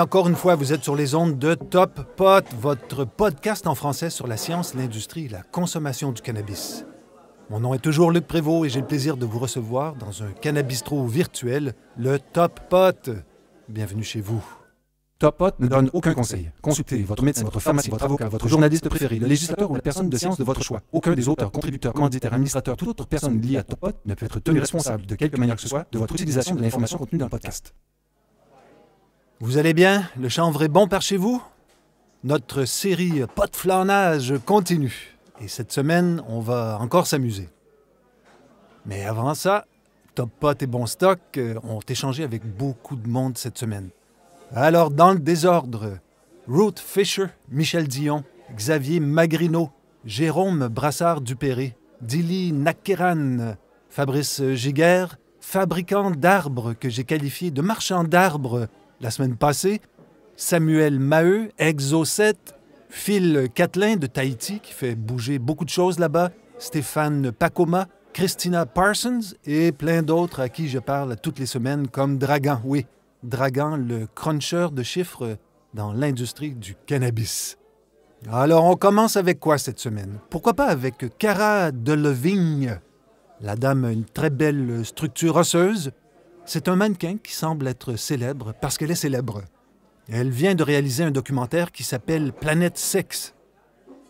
encore une fois, vous êtes sur les ondes de Top Pot, votre podcast en français sur la science, l'industrie et la consommation du cannabis. Mon nom est toujours Luc Prévost et j'ai le plaisir de vous recevoir dans un cannabistro virtuel, le Top Pot. Bienvenue chez vous. Top Pot ne donne aucun conseil. Consultez votre médecin, votre pharmacie, votre avocat, votre journaliste préféré, le législateur ou la personne de science de votre choix. Aucun des auteurs, contributeurs, candidats, administrateurs, toute autre personne liée à Top Pot ne peut être tenu responsable de quelque manière que ce soit de votre utilisation de l'information contenue dans le podcast. Vous allez bien Le chanvre est bon par chez vous Notre série Pot de flanage continue. Et cette semaine, on va encore s'amuser. Mais avant ça, Top Pot et Bon Stock euh, ont échangé avec beaucoup de monde cette semaine. Alors, dans le désordre, Ruth Fisher, Michel Dion, Xavier Magrino, Jérôme Brassard-Dupéré, Dili Nakeran, Fabrice Giguère, fabricant d'arbres que j'ai qualifié de marchand d'arbres la semaine passée, Samuel Maheu, 7 Phil Catlin de Tahiti, qui fait bouger beaucoup de choses là-bas, Stéphane Pacoma, Christina Parsons et plein d'autres à qui je parle toutes les semaines, comme Dragan, oui, Dragan, le cruncher de chiffres dans l'industrie du cannabis. Alors, on commence avec quoi cette semaine? Pourquoi pas avec Cara Delevingne? La dame a une très belle structure osseuse, c'est un mannequin qui semble être célèbre parce qu'elle est célèbre. Elle vient de réaliser un documentaire qui s'appelle Planète Sexe.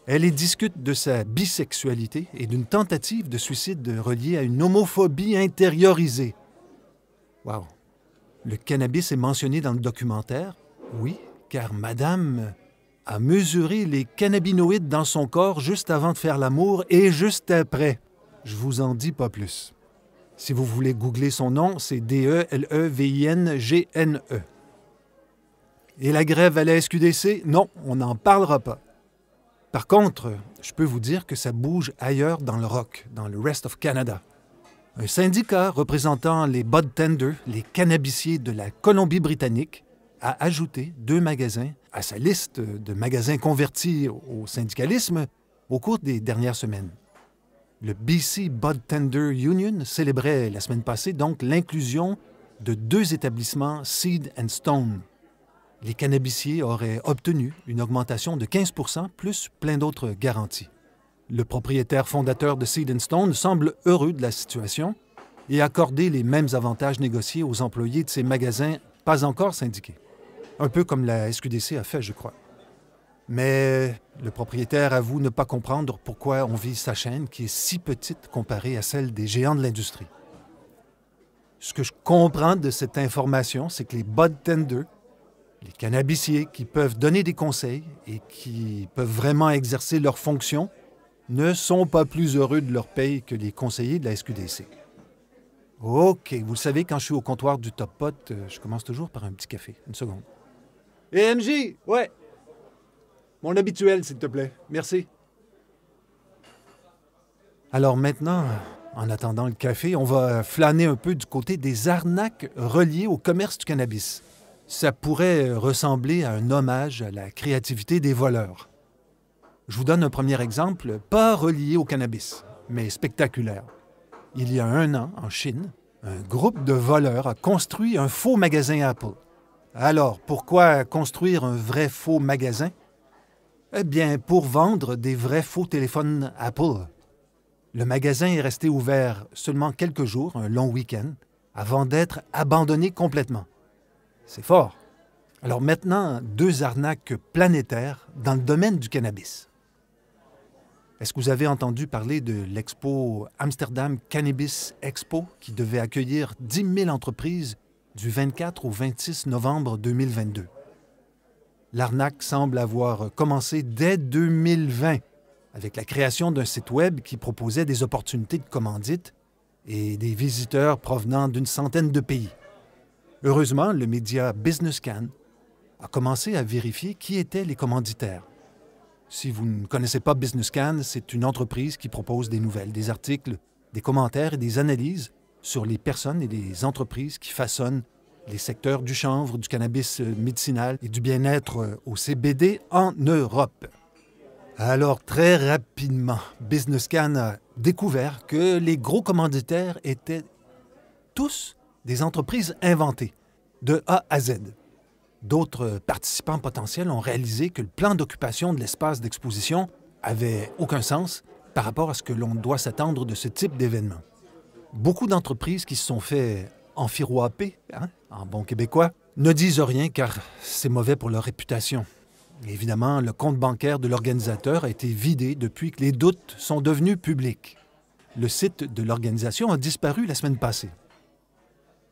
Elle y discute de sa bisexualité et d'une tentative de suicide reliée à une homophobie intériorisée. Wow. Le cannabis est mentionné dans le documentaire, oui, car Madame a mesuré les cannabinoïdes dans son corps juste avant de faire l'amour et juste après. Je vous en dis pas plus. Si vous voulez googler son nom, c'est D-E-L-E-V-I-N-G-N-E. Et la grève à la SQDC? Non, on n'en parlera pas. Par contre, je peux vous dire que ça bouge ailleurs dans le rock, dans le rest of Canada. Un syndicat représentant les budtenders, les cannabisiers de la Colombie-Britannique, a ajouté deux magasins à sa liste de magasins convertis au syndicalisme au cours des dernières semaines. Le BC tender Union célébrait la semaine passée donc l'inclusion de deux établissements Seed and Stone. Les cannabiciers auraient obtenu une augmentation de 15 plus plein d'autres garanties. Le propriétaire fondateur de Seed and Stone semble heureux de la situation et accorder les mêmes avantages négociés aux employés de ses magasins pas encore syndiqués. Un peu comme la SQDC a fait, je crois. Mais le propriétaire avoue ne pas comprendre pourquoi on vise sa chaîne qui est si petite comparée à celle des géants de l'industrie. Ce que je comprends de cette information, c'est que les budtenders, les cannabisiers qui peuvent donner des conseils et qui peuvent vraiment exercer leurs fonctions, ne sont pas plus heureux de leur paye que les conseillers de la SQDC. OK, vous le savez, quand je suis au comptoir du Top Pot, euh, je commence toujours par un petit café. Une seconde. Et ouais, mon habituel, s'il te plaît. Merci. Alors maintenant, en attendant le café, on va flâner un peu du côté des arnaques reliées au commerce du cannabis. Ça pourrait ressembler à un hommage à la créativité des voleurs. Je vous donne un premier exemple, pas relié au cannabis, mais spectaculaire. Il y a un an, en Chine, un groupe de voleurs a construit un faux magasin Apple. Alors, pourquoi construire un vrai faux magasin eh bien, pour vendre des vrais faux téléphones Apple. Le magasin est resté ouvert seulement quelques jours, un long week-end, avant d'être abandonné complètement. C'est fort. Alors maintenant, deux arnaques planétaires dans le domaine du cannabis. Est-ce que vous avez entendu parler de l'expo Amsterdam Cannabis Expo qui devait accueillir 10 000 entreprises du 24 au 26 novembre 2022? L'arnaque semble avoir commencé dès 2020 avec la création d'un site web qui proposait des opportunités de commandite et des visiteurs provenant d'une centaine de pays. Heureusement, le média BusinessCan a commencé à vérifier qui étaient les commanditaires. Si vous ne connaissez pas BusinessCan, c'est une entreprise qui propose des nouvelles, des articles, des commentaires et des analyses sur les personnes et les entreprises qui façonnent les secteurs du chanvre, du cannabis euh, médicinal et du bien-être euh, au CBD en Europe. Alors très rapidement, Business Can a découvert que les gros commanditaires étaient tous des entreprises inventées, de A à Z. D'autres participants potentiels ont réalisé que le plan d'occupation de l'espace d'exposition avait aucun sens par rapport à ce que l'on doit s'attendre de ce type d'événement. Beaucoup d'entreprises qui se sont fait en hein, en bon québécois, ne disent rien car c'est mauvais pour leur réputation. Évidemment, le compte bancaire de l'organisateur a été vidé depuis que les doutes sont devenus publics. Le site de l'organisation a disparu la semaine passée.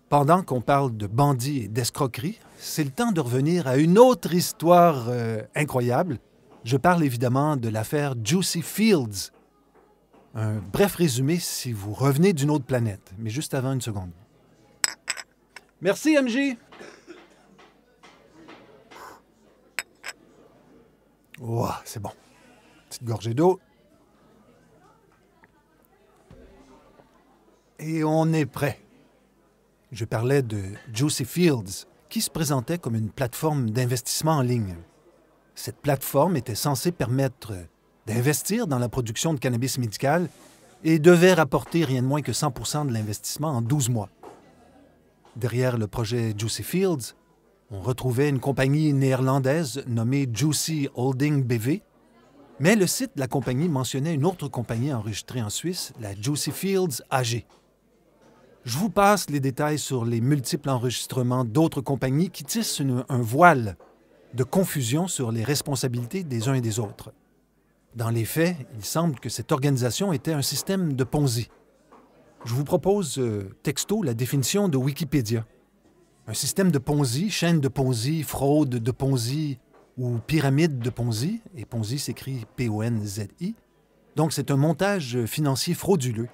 Pendant qu'on parle de bandits et d'escroqueries, c'est le temps de revenir à une autre histoire euh, incroyable. Je parle évidemment de l'affaire Juicy Fields. Un bref résumé si vous revenez d'une autre planète, mais juste avant une seconde. Merci, MJ. Oh, c'est bon. Petite gorgée d'eau. Et on est prêt. Je parlais de Juicy Fields, qui se présentait comme une plateforme d'investissement en ligne. Cette plateforme était censée permettre d'investir dans la production de cannabis médical et devait rapporter rien de moins que 100 de l'investissement en 12 mois. Derrière le projet Juicy Fields, on retrouvait une compagnie néerlandaise nommée Juicy Holding BV, mais le site de la compagnie mentionnait une autre compagnie enregistrée en Suisse, la Juicy Fields AG. Je vous passe les détails sur les multiples enregistrements d'autres compagnies qui tissent un voile de confusion sur les responsabilités des uns et des autres. Dans les faits, il semble que cette organisation était un système de Ponzi. Je vous propose euh, texto la définition de Wikipédia. Un système de Ponzi, chaîne de Ponzi, fraude de Ponzi ou pyramide de Ponzi, et Ponzi s'écrit P-O-N-Z-I. Donc c'est un montage financier frauduleux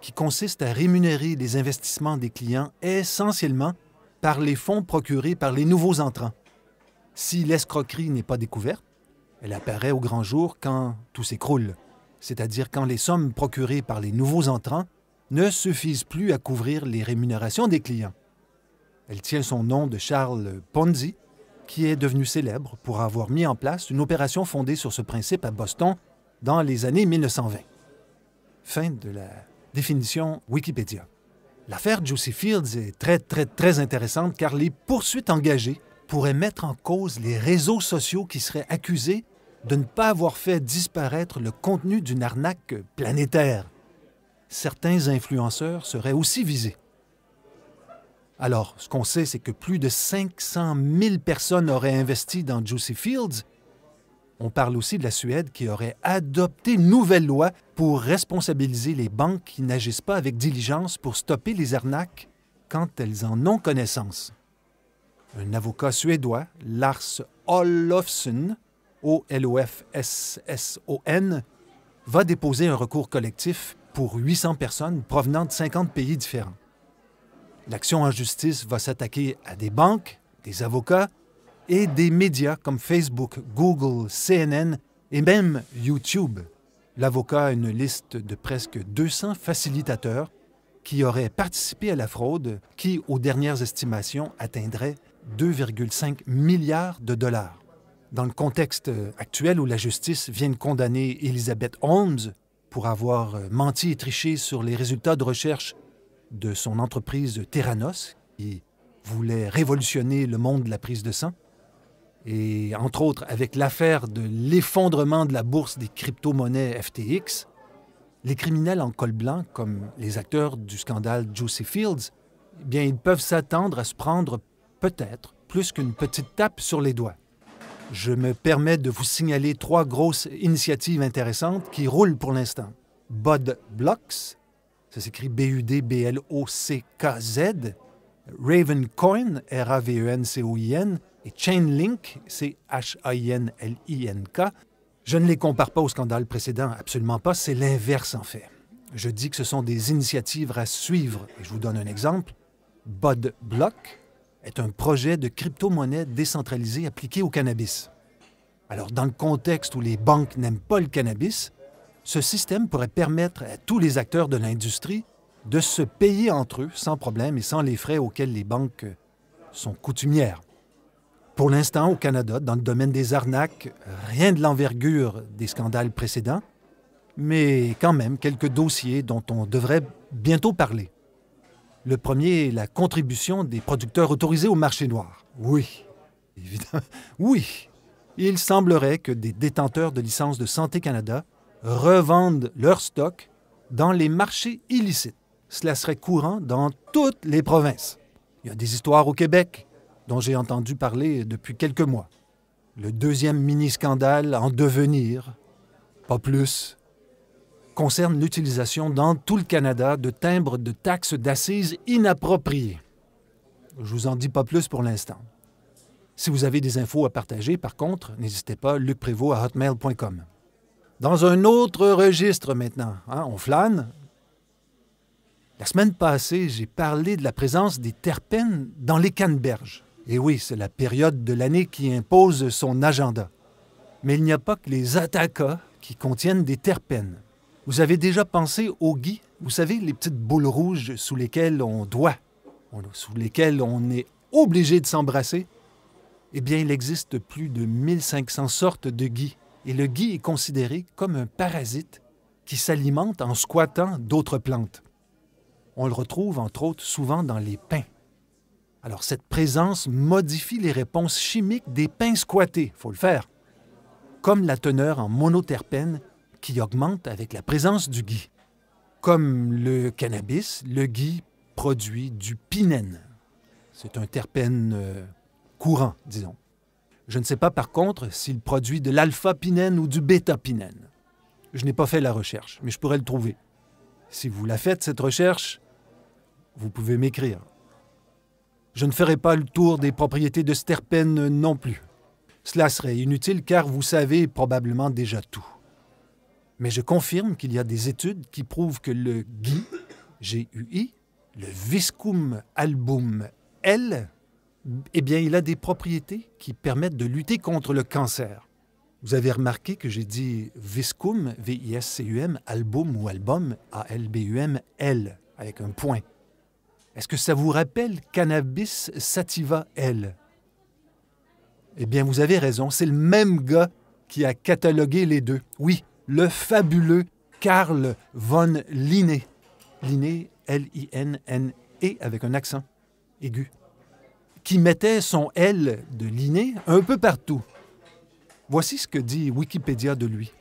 qui consiste à rémunérer les investissements des clients essentiellement par les fonds procurés par les nouveaux entrants. Si l'escroquerie n'est pas découverte, elle apparaît au grand jour quand tout s'écroule, c'est-à-dire quand les sommes procurées par les nouveaux entrants ne suffisent plus à couvrir les rémunérations des clients. Elle tient son nom de Charles Ponzi, qui est devenu célèbre pour avoir mis en place une opération fondée sur ce principe à Boston dans les années 1920. Fin de la définition Wikipédia. L'affaire Juicy Fields est très, très, très intéressante car les poursuites engagées pourraient mettre en cause les réseaux sociaux qui seraient accusés de ne pas avoir fait disparaître le contenu d'une arnaque planétaire certains influenceurs seraient aussi visés. Alors, ce qu'on sait, c'est que plus de 500 000 personnes auraient investi dans Juicy Fields. On parle aussi de la Suède qui aurait adopté une nouvelle loi pour responsabiliser les banques qui n'agissent pas avec diligence pour stopper les arnaques quand elles en ont connaissance. Un avocat suédois, Lars Olofsson, O-L-O-F-S-S-O-N, va déposer un recours collectif pour 800 personnes provenant de 50 pays différents. L'action en justice va s'attaquer à des banques, des avocats et des médias comme Facebook, Google, CNN et même YouTube. L'avocat a une liste de presque 200 facilitateurs qui auraient participé à la fraude qui, aux dernières estimations, atteindrait 2,5 milliards de dollars. Dans le contexte actuel où la justice vient de condamner Elizabeth Holmes pour avoir euh, menti et triché sur les résultats de recherche de son entreprise Terranos, qui voulait révolutionner le monde de la prise de sang. Et entre autres, avec l'affaire de l'effondrement de la bourse des crypto-monnaies FTX, les criminels en col blanc, comme les acteurs du scandale Juicy Fields, eh bien, ils peuvent s'attendre à se prendre peut-être plus qu'une petite tape sur les doigts je me permets de vous signaler trois grosses initiatives intéressantes qui roulent pour l'instant. Bud Blocks, ça s'écrit B-U-D-B-L-O-C-K-Z, Ravencoin, R-A-V-E-N-C-O-I-N, et Chainlink, C-H-A-I-N-L-I-N-K. Je ne les compare pas au scandale précédent, absolument pas, c'est l'inverse en fait. Je dis que ce sont des initiatives à suivre, et je vous donne un exemple. Bud Block, est un projet de crypto-monnaie décentralisée appliquée au cannabis. Alors, dans le contexte où les banques n'aiment pas le cannabis, ce système pourrait permettre à tous les acteurs de l'industrie de se payer entre eux sans problème et sans les frais auxquels les banques sont coutumières. Pour l'instant, au Canada, dans le domaine des arnaques, rien de l'envergure des scandales précédents, mais quand même quelques dossiers dont on devrait bientôt parler. Le premier est la contribution des producteurs autorisés au marché noir. Oui, évidemment, oui. Il semblerait que des détenteurs de licences de Santé Canada revendent leurs stocks dans les marchés illicites. Cela serait courant dans toutes les provinces. Il y a des histoires au Québec dont j'ai entendu parler depuis quelques mois. Le deuxième mini-scandale en devenir, pas plus concerne l'utilisation dans tout le Canada de timbres de taxes d'assises inappropriées. Je vous en dis pas plus pour l'instant. Si vous avez des infos à partager, par contre, n'hésitez pas, lucprévost à hotmail.com. Dans un autre registre maintenant, hein, on flâne. La semaine passée, j'ai parlé de la présence des terpènes dans les canneberges. Et oui, c'est la période de l'année qui impose son agenda. Mais il n'y a pas que les attaquas qui contiennent des terpènes. Vous avez déjà pensé aux gui Vous savez, les petites boules rouges sous lesquelles on doit, sous lesquelles on est obligé de s'embrasser? Eh bien, il existe plus de 1500 sortes de gui. Et le gui est considéré comme un parasite qui s'alimente en squattant d'autres plantes. On le retrouve entre autres souvent dans les pins. Alors cette présence modifie les réponses chimiques des pins squattés, faut le faire, comme la teneur en monoterpènes qui augmente avec la présence du gui. Comme le cannabis, le gui produit du pinène. C'est un terpène euh, courant, disons. Je ne sais pas par contre s'il produit de l'alpha-pinène ou du bêta-pinène. Je n'ai pas fait la recherche, mais je pourrais le trouver. Si vous la faites, cette recherche, vous pouvez m'écrire. Je ne ferai pas le tour des propriétés de ce terpène non plus. Cela serait inutile car vous savez probablement déjà tout. Mais je confirme qu'il y a des études qui prouvent que le GUI, GUI, le Viscum album L, eh bien, il a des propriétés qui permettent de lutter contre le cancer. Vous avez remarqué que j'ai dit Viscum, V-I-S-C-U-M, album ou album, A-L-B-U-M, L, avec un point. Est-ce que ça vous rappelle Cannabis sativa L? Eh bien, vous avez raison, c'est le même gars qui a catalogué les deux. Oui, le fabuleux Carl von Linné. Linné, L-I-N-N-E, avec un accent aigu, qui mettait son L de Linné un peu partout. Voici ce que dit Wikipédia de lui.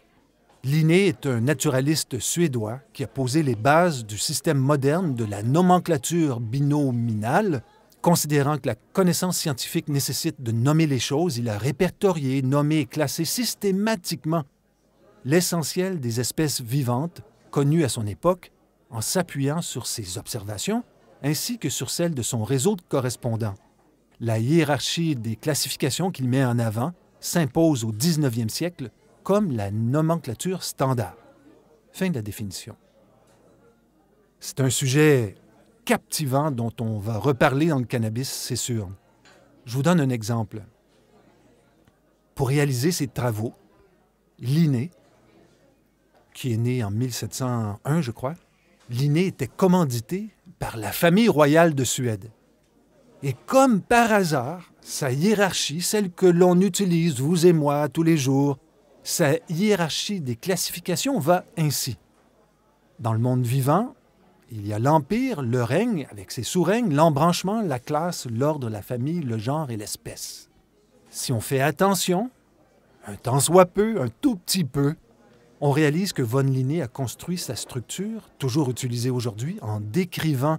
Linné est un naturaliste suédois qui a posé les bases du système moderne de la nomenclature binominale. Considérant que la connaissance scientifique nécessite de nommer les choses, il a répertorié, nommé et classé systématiquement l'essentiel des espèces vivantes connues à son époque en s'appuyant sur ses observations ainsi que sur celles de son réseau de correspondants. La hiérarchie des classifications qu'il met en avant s'impose au 19e siècle comme la nomenclature standard. Fin de la définition. C'est un sujet captivant dont on va reparler dans le cannabis, c'est sûr. Je vous donne un exemple. Pour réaliser ses travaux, Linné qui est né en 1701, je crois, Linné était commandité par la famille royale de Suède. Et comme par hasard, sa hiérarchie, celle que l'on utilise, vous et moi, tous les jours, sa hiérarchie des classifications va ainsi. Dans le monde vivant, il y a l'empire, le règne avec ses sous-règnes, l'embranchement, la classe, l'ordre, la famille, le genre et l'espèce. Si on fait attention, un temps soit peu, un tout petit peu, on réalise que von Linné a construit sa structure, toujours utilisée aujourd'hui, en décrivant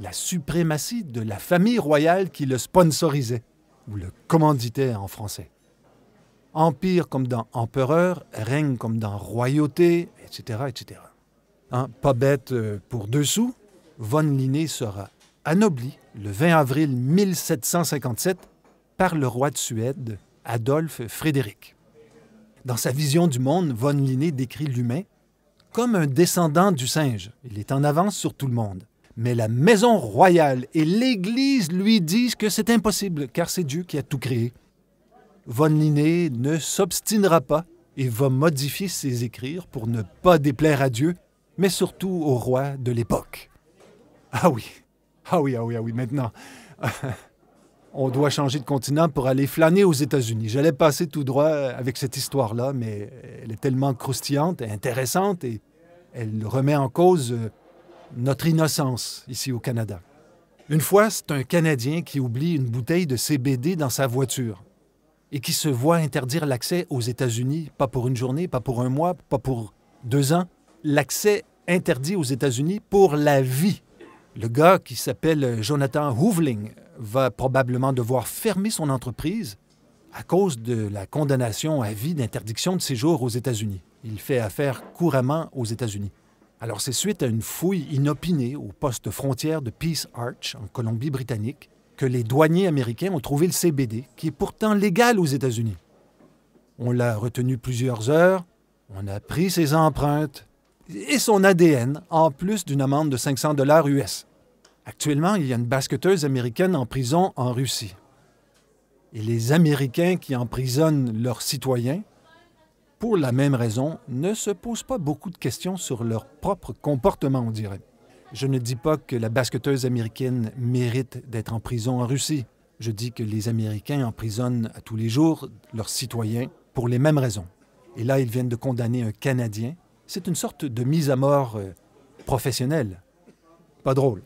la suprématie de la famille royale qui le sponsorisait, ou le commanditait en français. Empire comme dans empereur, règne comme dans royauté, etc. etc. Hein, pas bête euh, pour deux sous, von Linné sera anobli le 20 avril 1757 par le roi de Suède, Adolphe Frédéric. Dans sa vision du monde, von Linné décrit l'humain comme un descendant du singe. Il est en avance sur tout le monde. Mais la maison royale et l'Église lui disent que c'est impossible, car c'est Dieu qui a tout créé. Von Linné ne s'obstinera pas et va modifier ses écrits pour ne pas déplaire à Dieu, mais surtout au roi de l'époque. Ah oui, ah oui, ah oui, ah oui, maintenant. on doit changer de continent pour aller flâner aux États-Unis. J'allais passer tout droit avec cette histoire-là, mais elle est tellement croustillante et intéressante et elle remet en cause euh, notre innocence ici au Canada. Une fois, c'est un Canadien qui oublie une bouteille de CBD dans sa voiture et qui se voit interdire l'accès aux États-Unis, pas pour une journée, pas pour un mois, pas pour deux ans, l'accès interdit aux États-Unis pour la vie. Le gars qui s'appelle euh, Jonathan Hoovling va probablement devoir fermer son entreprise à cause de la condamnation à vie d'interdiction de séjour aux États-Unis. Il fait affaire couramment aux États-Unis. Alors c'est suite à une fouille inopinée au poste frontière de Peace Arch en Colombie-Britannique que les douaniers américains ont trouvé le CBD, qui est pourtant légal aux États-Unis. On l'a retenu plusieurs heures, on a pris ses empreintes et son ADN, en plus d'une amende de 500 dollars US. Actuellement, il y a une basketteuse américaine en prison en Russie. Et les Américains qui emprisonnent leurs citoyens, pour la même raison, ne se posent pas beaucoup de questions sur leur propre comportement, on dirait. Je ne dis pas que la basketteuse américaine mérite d'être en prison en Russie. Je dis que les Américains emprisonnent à tous les jours leurs citoyens pour les mêmes raisons. Et là, ils viennent de condamner un Canadien. C'est une sorte de mise à mort euh, professionnelle. Pas drôle.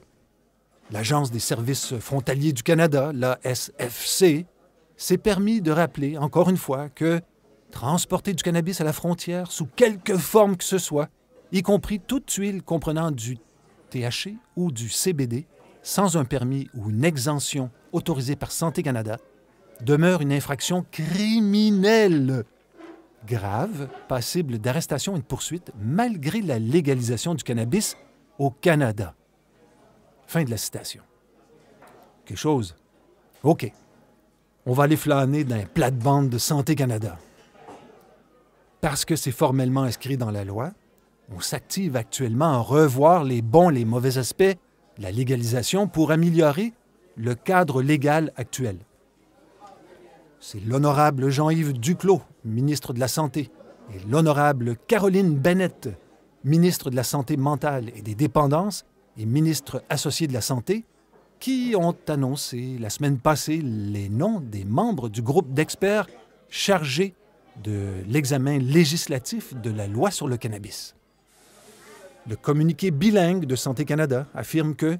L'Agence des services frontaliers du Canada, l'ASFC, s'est permis de rappeler encore une fois que transporter du cannabis à la frontière sous quelque forme que ce soit, y compris toute huile comprenant du THC ou du CBD, sans un permis ou une exemption autorisée par Santé Canada, demeure une infraction criminelle grave, passible d'arrestation et de poursuite malgré la légalisation du cannabis au Canada. Fin de la citation. Quelque chose. OK. On va aller flâner dans les plates-bandes de Santé Canada. Parce que c'est formellement inscrit dans la loi, on s'active actuellement à revoir les bons, les mauvais aspects de la légalisation pour améliorer le cadre légal actuel. C'est l'honorable Jean-Yves Duclos, ministre de la Santé, et l'honorable Caroline Bennett, ministre de la Santé mentale et des dépendances, et ministres associés de la Santé, qui ont annoncé la semaine passée les noms des membres du groupe d'experts chargés de l'examen législatif de la loi sur le cannabis. Le communiqué bilingue de Santé Canada affirme que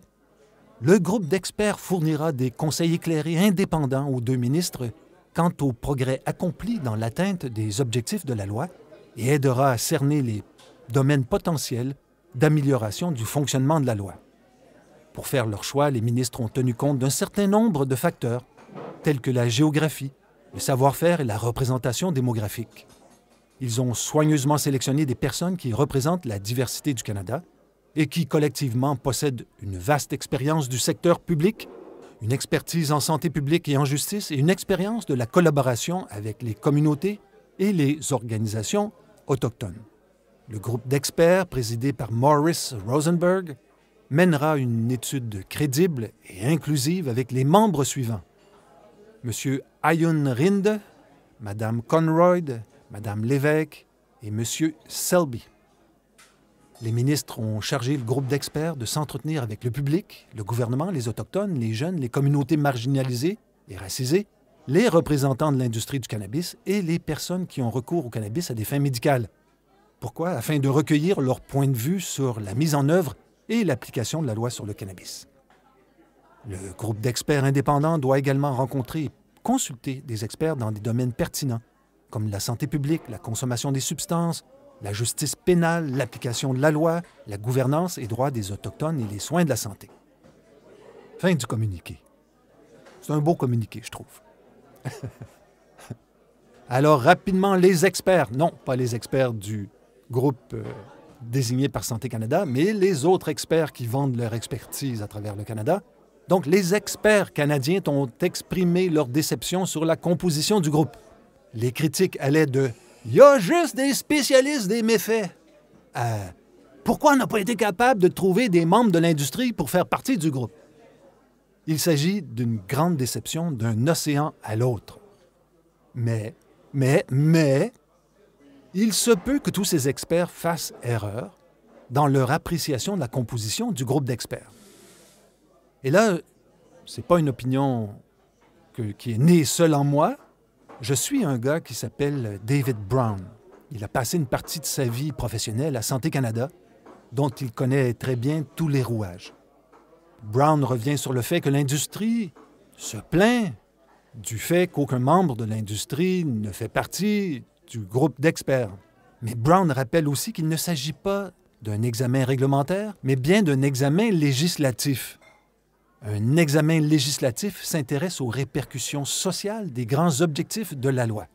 le groupe d'experts fournira des conseils éclairés indépendants aux deux ministres quant aux progrès accomplis dans l'atteinte des objectifs de la loi et aidera à cerner les domaines potentiels d'amélioration du fonctionnement de la loi. Pour faire leur choix, les ministres ont tenu compte d'un certain nombre de facteurs, tels que la géographie, le savoir-faire et la représentation démographique. Ils ont soigneusement sélectionné des personnes qui représentent la diversité du Canada et qui collectivement possèdent une vaste expérience du secteur public, une expertise en santé publique et en justice et une expérience de la collaboration avec les communautés et les organisations autochtones. Le groupe d'experts, présidé par Morris Rosenberg, mènera une étude crédible et inclusive avec les membres suivants. M. Ayun Rinde, Mme Conroyd, Mme Lévesque et M. Selby. Les ministres ont chargé le groupe d'experts de s'entretenir avec le public, le gouvernement, les Autochtones, les jeunes, les communautés marginalisées et racisées, les représentants de l'industrie du cannabis et les personnes qui ont recours au cannabis à des fins médicales. Pourquoi Afin de recueillir leur point de vue sur la mise en œuvre et l'application de la loi sur le cannabis. Le groupe d'experts indépendants doit également rencontrer et consulter des experts dans des domaines pertinents, comme la santé publique, la consommation des substances, la justice pénale, l'application de la loi, la gouvernance et droits des Autochtones et les soins de la santé. Fin du communiqué. C'est un beau communiqué, je trouve. Alors rapidement, les experts, non, pas les experts du groupe euh, désigné par Santé Canada, mais les autres experts qui vendent leur expertise à travers le Canada. Donc, les experts canadiens ont exprimé leur déception sur la composition du groupe. Les critiques allaient de Il y a juste des spécialistes des méfaits à euh, Pourquoi on n'a pas été capable de trouver des membres de l'industrie pour faire partie du groupe Il s'agit d'une grande déception d'un océan à l'autre. Mais, mais, mais, il se peut que tous ces experts fassent erreur dans leur appréciation de la composition du groupe d'experts. Et là, ce n'est pas une opinion qui est née seule en moi. Je suis un gars qui s'appelle David Brown. Il a passé une partie de sa vie professionnelle à Santé Canada, dont il connaît très bien tous les rouages. Brown revient sur le fait que l'industrie se plaint du fait qu'aucun membre de l'industrie ne fait partie du groupe d'experts. Mais Brown rappelle aussi qu'il ne s'agit pas d'un examen réglementaire, mais bien d'un examen législatif. Un examen législatif s'intéresse aux répercussions sociales des grands objectifs de la loi.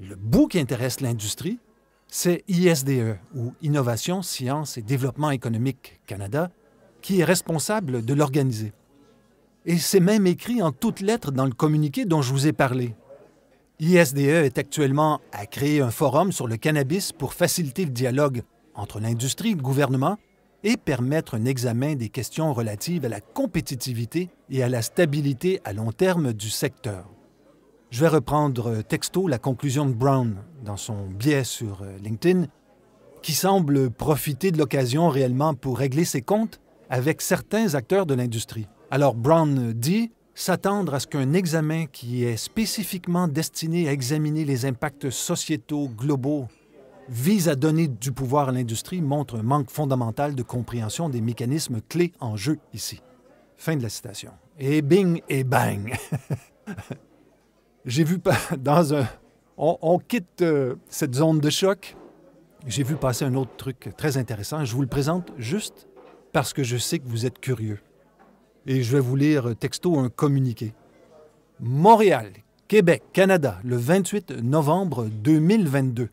Le bout qui intéresse l'industrie, c'est ISDE, ou Innovation, Science et Développement économique Canada, qui est responsable de l'organiser. Et c'est même écrit en toutes lettres dans le communiqué dont je vous ai parlé, ISDE est actuellement à créer un forum sur le cannabis pour faciliter le dialogue entre l'industrie et le gouvernement et permettre un examen des questions relatives à la compétitivité et à la stabilité à long terme du secteur. Je vais reprendre euh, texto la conclusion de Brown dans son biais sur euh, LinkedIn, qui semble profiter de l'occasion réellement pour régler ses comptes avec certains acteurs de l'industrie. Alors Brown dit s'attendre à ce qu'un examen qui est spécifiquement destiné à examiner les impacts sociétaux, globaux, vise à donner du pouvoir à l'industrie montre un manque fondamental de compréhension des mécanismes clés en jeu ici. Fin de la citation. Et bing et bang. J'ai vu dans un... On, quitte euh, cette zone de choc. J'ai vu passer un autre truc très intéressant. Je vous le présente juste parce que je sais que vous êtes curieux et je vais vous lire texto un communiqué. Montréal, Québec, Canada, le 28 novembre 2022.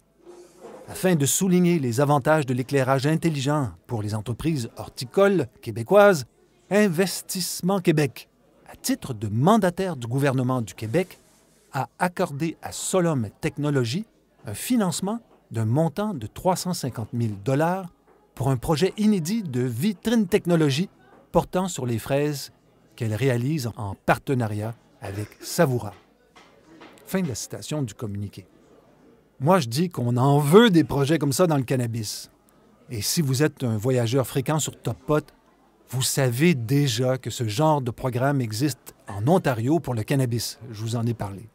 Afin de souligner les avantages de l'éclairage intelligent pour les entreprises horticoles québécoises, Investissement Québec, à titre de mandataire du gouvernement du Québec, a accordé à Solom Technologies un financement d'un montant de 350 000 pour un projet inédit de vitrine technologie portant sur les fraises qu'elle réalise en partenariat avec Savoura. Fin de la citation du communiqué. Moi, je dis qu'on en veut des projets comme ça dans le cannabis. Et si vous êtes un voyageur fréquent sur Top Pot, vous savez déjà que ce genre de programme existe en Ontario pour le cannabis. Je vous en ai parlé.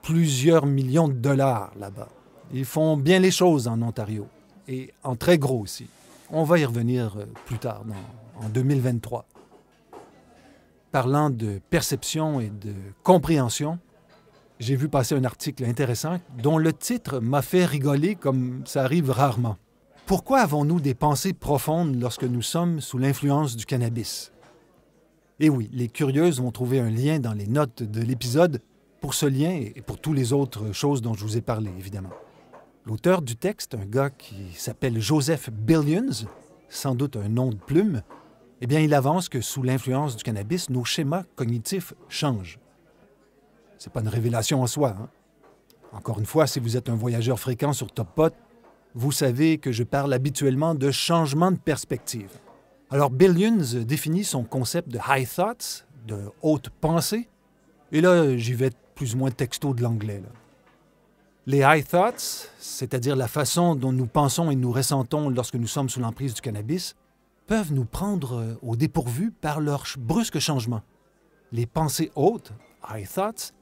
Plusieurs millions de dollars là-bas. Ils font bien les choses en Ontario et en très gros aussi. On va y revenir euh, plus tard dans, en 2023. Parlant de perception et de compréhension, j'ai vu passer un article intéressant dont le titre m'a fait rigoler comme ça arrive rarement. Pourquoi avons-nous des pensées profondes lorsque nous sommes sous l'influence du cannabis? Et eh oui, les curieuses vont trouver un lien dans les notes de l'épisode pour ce lien et pour toutes les autres choses dont je vous ai parlé, évidemment. L'auteur du texte, un gars qui s'appelle Joseph Billions, sans doute un nom de plume, eh bien, il avance que sous l'influence du cannabis, nos schémas cognitifs changent. n'est pas une révélation en soi. Hein. Encore une fois, si vous êtes un voyageur fréquent sur Top Pot, vous savez que je parle habituellement de changement de perspective. Alors, Billions définit son concept de high thoughts, de haute pensée, et là, j'y vais plus ou moins texto de l'anglais. Les high thoughts, c'est-à-dire la façon dont nous pensons et nous ressentons lorsque nous sommes sous l'emprise du cannabis, peuvent nous prendre euh, au dépourvu par leur brusque changement. Les pensées hautes, high thoughts,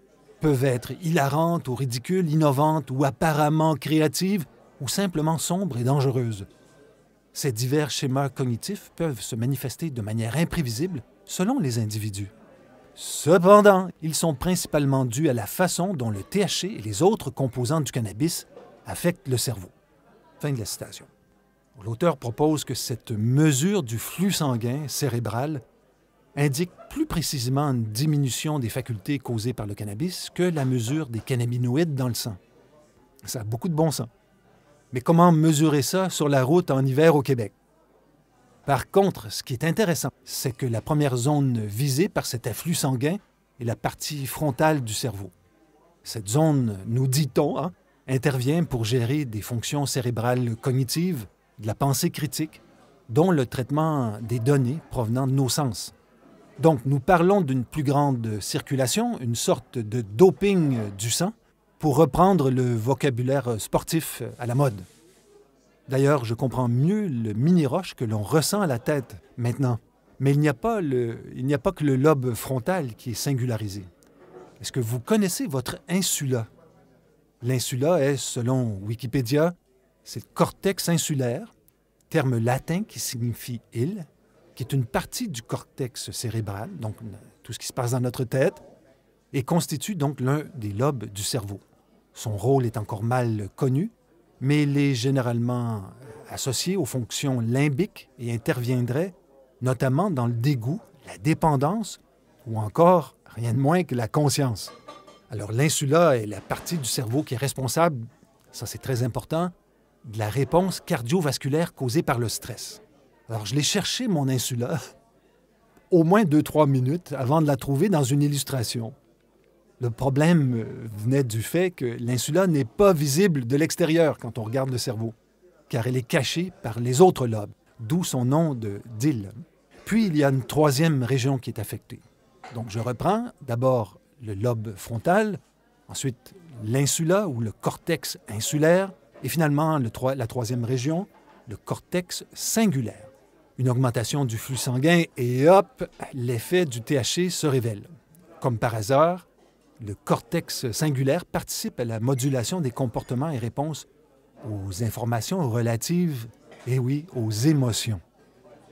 peuvent être hilarantes ou ridicules, innovantes ou apparemment créatives, ou simplement sombres et dangereuses. Ces divers schémas cognitifs peuvent se manifester de manière imprévisible selon les individus. Cependant, ils sont principalement dus à la façon dont le THC et les autres composants du cannabis affectent le cerveau. Fin de la citation. L'auteur propose que cette mesure du flux sanguin cérébral indique plus précisément une diminution des facultés causées par le cannabis que la mesure des cannabinoïdes dans le sang. Ça a beaucoup de bon sens. Mais comment mesurer ça sur la route en hiver au Québec? Par contre, ce qui est intéressant, c'est que la première zone visée par cet afflux sanguin est la partie frontale du cerveau. Cette zone, nous dit-on, hein, intervient pour gérer des fonctions cérébrales cognitives, de la pensée critique, dont le traitement des données provenant de nos sens. Donc, nous parlons d'une plus grande circulation, une sorte de doping du sang, pour reprendre le vocabulaire sportif à la mode. D'ailleurs, je comprends mieux le mini-roche que l'on ressent à la tête maintenant. Mais il n'y a, pas a pas que le lobe frontal qui est singularisé. Est-ce que vous connaissez votre insula? L'insula est, selon Wikipédia, c'est le cortex insulaire, terme latin qui signifie île, qui est une partie du cortex cérébral, donc euh, tout ce qui se passe dans notre tête, et constitue donc l'un des lobes du cerveau. Son rôle est encore mal connu, mais il est généralement euh, associé aux fonctions limbiques et interviendrait notamment dans le dégoût, la dépendance ou encore rien de moins que la conscience. Alors l'insula est la partie du cerveau qui est responsable, ça c'est très important, de la réponse cardiovasculaire causée par le stress. Alors, je l'ai cherché, mon insula, au moins 2 trois minutes avant de la trouver dans une illustration. Le problème euh, venait du fait que l'insula n'est pas visible de l'extérieur quand on regarde le cerveau, car elle est cachée par les autres lobes, d'où son nom de DIL. Puis il y a une troisième région qui est affectée. Donc je reprends d'abord le lobe frontal, ensuite l'insula ou le cortex insulaire, et finalement, la troisième région, le cortex singulaire. Une augmentation du flux sanguin et hop, l'effet du THC se révèle. Comme par hasard, le cortex singulaire participe à la modulation des comportements et réponses aux informations relatives, et eh oui, aux émotions.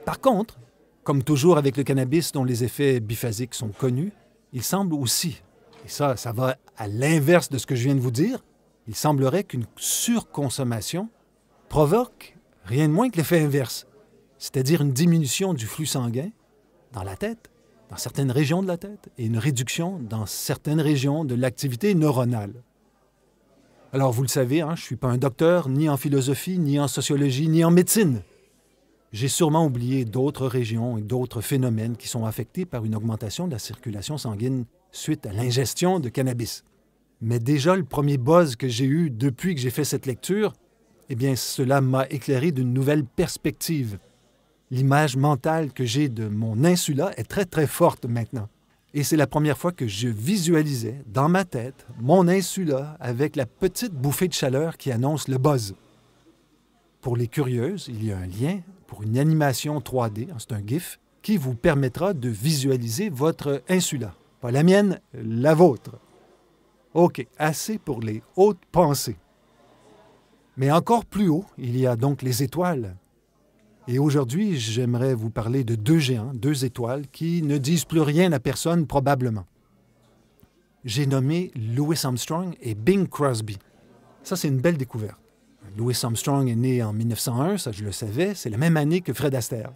Par contre, comme toujours avec le cannabis dont les effets biphasiques sont connus, il semble aussi, et ça, ça va à l'inverse de ce que je viens de vous dire, il semblerait qu'une surconsommation provoque rien de moins que l'effet inverse, c'est-à-dire une diminution du flux sanguin dans la tête, dans certaines régions de la tête, et une réduction dans certaines régions de l'activité neuronale. Alors vous le savez, hein, je ne suis pas un docteur ni en philosophie, ni en sociologie, ni en médecine. J'ai sûrement oublié d'autres régions et d'autres phénomènes qui sont affectés par une augmentation de la circulation sanguine suite à l'ingestion de cannabis. Mais déjà, le premier buzz que j'ai eu depuis que j'ai fait cette lecture, eh bien, cela m'a éclairé d'une nouvelle perspective. L'image mentale que j'ai de mon insula est très, très forte maintenant. Et c'est la première fois que je visualisais dans ma tête mon insula avec la petite bouffée de chaleur qui annonce le buzz. Pour les curieuses, il y a un lien pour une animation 3D, hein, c'est un GIF, qui vous permettra de visualiser votre insula. Pas la mienne, la vôtre. OK, assez pour les hautes pensées. Mais encore plus haut, il y a donc les étoiles. Et aujourd'hui, j'aimerais vous parler de deux géants, deux étoiles, qui ne disent plus rien à personne probablement. J'ai nommé Louis Armstrong et Bing Crosby. Ça, c'est une belle découverte. Louis Armstrong est né en 1901, ça je le savais, c'est la même année que Fred Astaire.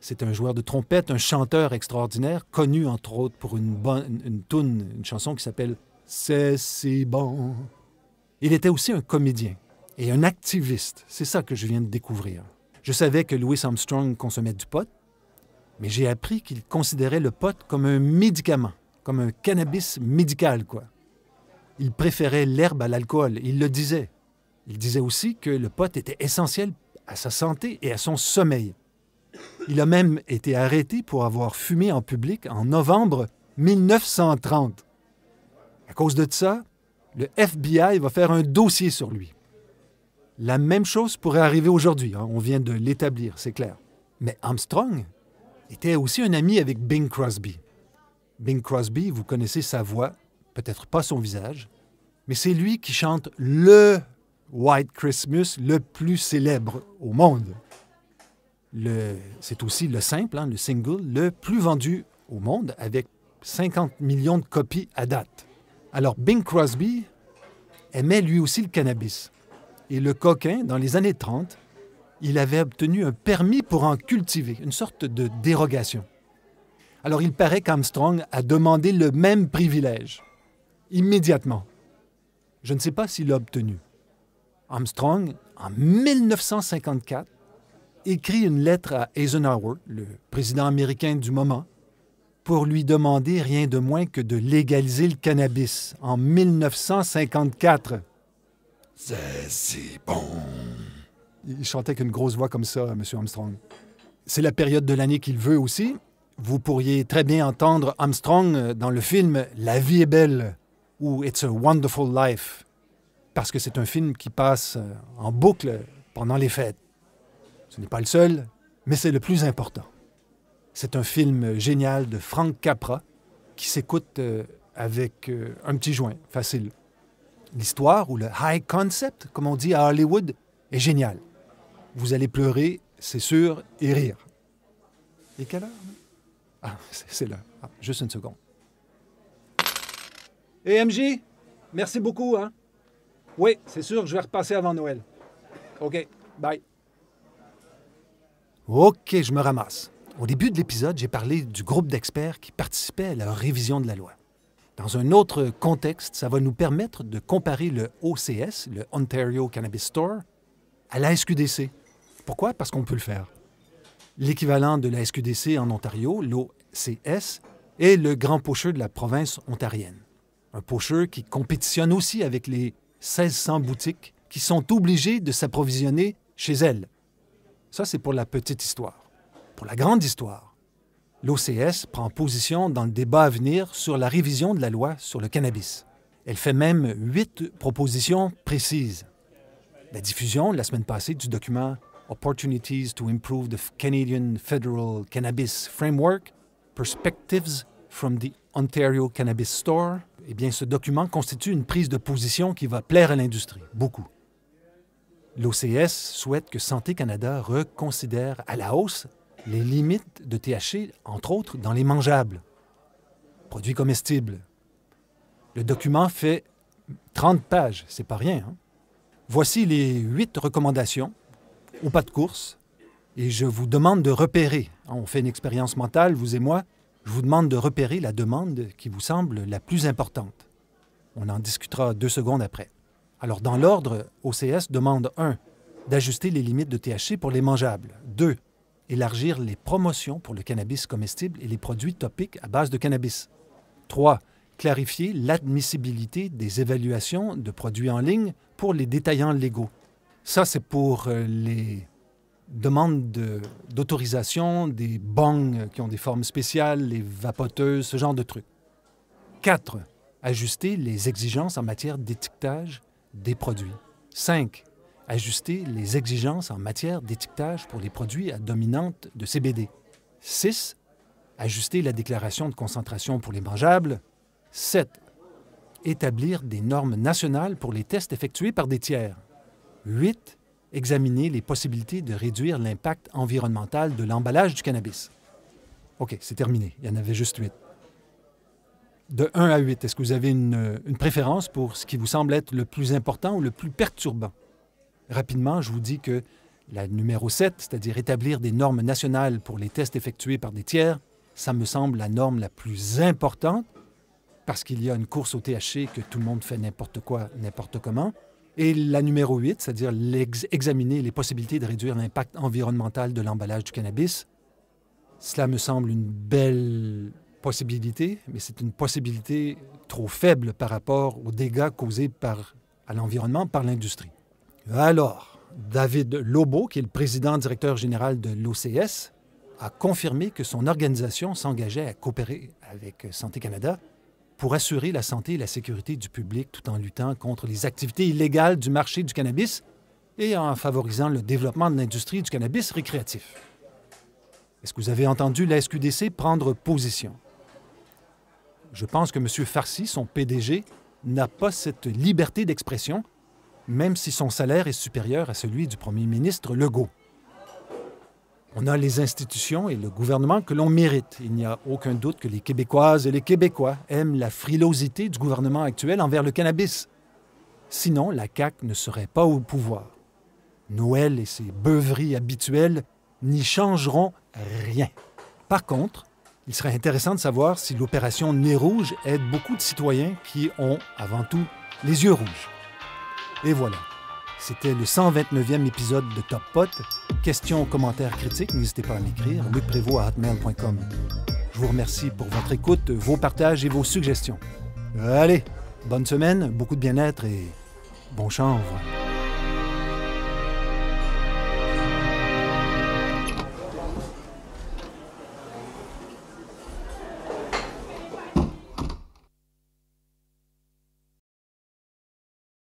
C'est un joueur de trompette, un chanteur extraordinaire, connu entre autres pour une, bonne, une, une chanson qui s'appelle c'est si bon. Il était aussi un comédien et un activiste. C'est ça que je viens de découvrir. Je savais que Louis Armstrong consommait du pot, mais j'ai appris qu'il considérait le pot comme un médicament, comme un cannabis médical, quoi. Il préférait l'herbe à l'alcool, il le disait. Il disait aussi que le pot était essentiel à sa santé et à son sommeil. Il a même été arrêté pour avoir fumé en public en novembre 1930. À cause de ça, le FBI va faire un dossier sur lui. La même chose pourrait arriver aujourd'hui, hein. on vient de l'établir, c'est clair. Mais Armstrong était aussi un ami avec Bing Crosby. Bing Crosby, vous connaissez sa voix, peut-être pas son visage, mais c'est lui qui chante le White Christmas le plus célèbre au monde. c'est aussi le simple, hein, le single, le plus vendu au monde avec 50 millions de copies à date. Alors Bing Crosby aimait lui aussi le cannabis. Et le coquin, dans les années 30, il avait obtenu un permis pour en cultiver, une sorte de dérogation. Alors il paraît qu'Armstrong a demandé le même privilège, immédiatement. Je ne sais pas s'il l'a obtenu. Armstrong, en 1954, écrit une lettre à Eisenhower, le président américain du moment, pour lui demander rien de moins que de légaliser le cannabis en 1954. C'est si bon. Il chantait avec une grosse voix comme ça, M. Armstrong. C'est la période de l'année qu'il veut aussi. Vous pourriez très bien entendre Armstrong dans le film La vie est belle ou It's a Wonderful Life, parce que c'est un film qui passe en boucle pendant les fêtes. Ce n'est pas le seul, mais c'est le plus important. C'est un film génial de Frank Capra qui s'écoute euh, avec euh, un petit joint, facile. L'histoire ou le high concept, comme on dit à Hollywood, est génial. Vous allez pleurer, c'est sûr, et rire. Et quelle heure? Hein? Ah, c'est là. Ah, juste une seconde. Et eh, MJ, merci beaucoup, hein? Oui, c'est sûr que je vais repasser avant Noël. OK, bye. OK, je me ramasse. Au début de l'épisode, j'ai parlé du groupe d'experts qui participait à la révision de la loi. Dans un autre contexte, ça va nous permettre de comparer le OCS, le Ontario Cannabis Store, à la SQDC. Pourquoi? Parce qu'on peut le faire. L'équivalent de la SQDC en Ontario, l'OCS, est le grand pocheur de la province ontarienne. Un pocheur qui compétitionne aussi avec les 1600 boutiques qui sont obligées de s'approvisionner chez elles. Ça, c'est pour la petite histoire. Pour la grande histoire, l'OCS prend position dans le débat à venir sur la révision de la loi sur le cannabis. Elle fait même huit propositions précises. La diffusion, la semaine passée, du document Opportunities to Improve the Canadian Federal Cannabis Framework, Perspectives from the Ontario Cannabis Store, eh bien, ce document constitue une prise de position qui va plaire à l'industrie, beaucoup. L'OCS souhaite que Santé Canada reconsidère à la hausse les limites de THC, entre autres, dans les mangeables, produits comestibles. Le document fait 30 pages, c'est pas rien. Hein. Voici les huit recommandations, au pas de course, et je vous demande de repérer. On fait une expérience mentale, vous et moi. Je vous demande de repérer la demande qui vous semble la plus importante. On en discutera deux secondes après. Alors, dans l'ordre, OCS demande 1. D'ajuster les limites de THC pour les mangeables. 2 élargir les promotions pour le cannabis comestible et les produits topiques à base de cannabis. 3. Clarifier l'admissibilité des évaluations de produits en ligne pour les détaillants légaux. Ça, c'est pour euh, les demandes d'autorisation, des bangs qui ont des formes spéciales, les vapoteuses, ce genre de trucs. 4. Ajuster les exigences en matière d'étiquetage des produits. 5 ajuster les exigences en matière d'étiquetage pour les produits à dominante de CBD. 6. Ajuster la déclaration de concentration pour les mangeables. 7. Établir des normes nationales pour les tests effectués par des tiers. 8. Examiner les possibilités de réduire l'impact environnemental de l'emballage du cannabis. OK, c'est terminé. Il y en avait juste 8. De 1 à 8, est-ce que vous avez une, une préférence pour ce qui vous semble être le plus important ou le plus perturbant? Rapidement, je vous dis que la numéro 7, c'est-à-dire établir des normes nationales pour les tests effectués par des tiers, ça me semble la norme la plus importante parce qu'il y a une course au THC que tout le monde fait n'importe quoi, n'importe comment. Et la numéro 8, c'est-à-dire examiner les possibilités de réduire l'impact environnemental de l'emballage du cannabis. Cela me semble une belle possibilité, mais c'est une possibilité trop faible par rapport aux dégâts causés par, à l'environnement par l'industrie. Alors, David Lobo, qui est le président directeur général de l'OCS, a confirmé que son organisation s'engageait à coopérer avec Santé Canada pour assurer la santé et la sécurité du public tout en luttant contre les activités illégales du marché du cannabis et en favorisant le développement de l'industrie du cannabis récréatif. Est-ce que vous avez entendu la SQDC prendre position? Je pense que M. Farsi, son PDG, n'a pas cette liberté d'expression même si son salaire est supérieur à celui du premier ministre Legault. On a les institutions et le gouvernement que l'on mérite. Il n'y a aucun doute que les Québécoises et les Québécois aiment la frilosité du gouvernement actuel envers le cannabis. Sinon, la CAQ ne serait pas au pouvoir. Noël et ses beuveries habituelles n'y changeront rien. Par contre, il serait intéressant de savoir si l'opération Nez Rouge aide beaucoup de citoyens qui ont, avant tout, les yeux rouges. Et voilà. C'était le 129e épisode de Top Pot. Questions, commentaires, critiques, n'hésitez pas à m'écrire. hotmail.com. Je vous remercie pour votre écoute, vos partages et vos suggestions. Allez, bonne semaine, beaucoup de bien-être et bon chanvre.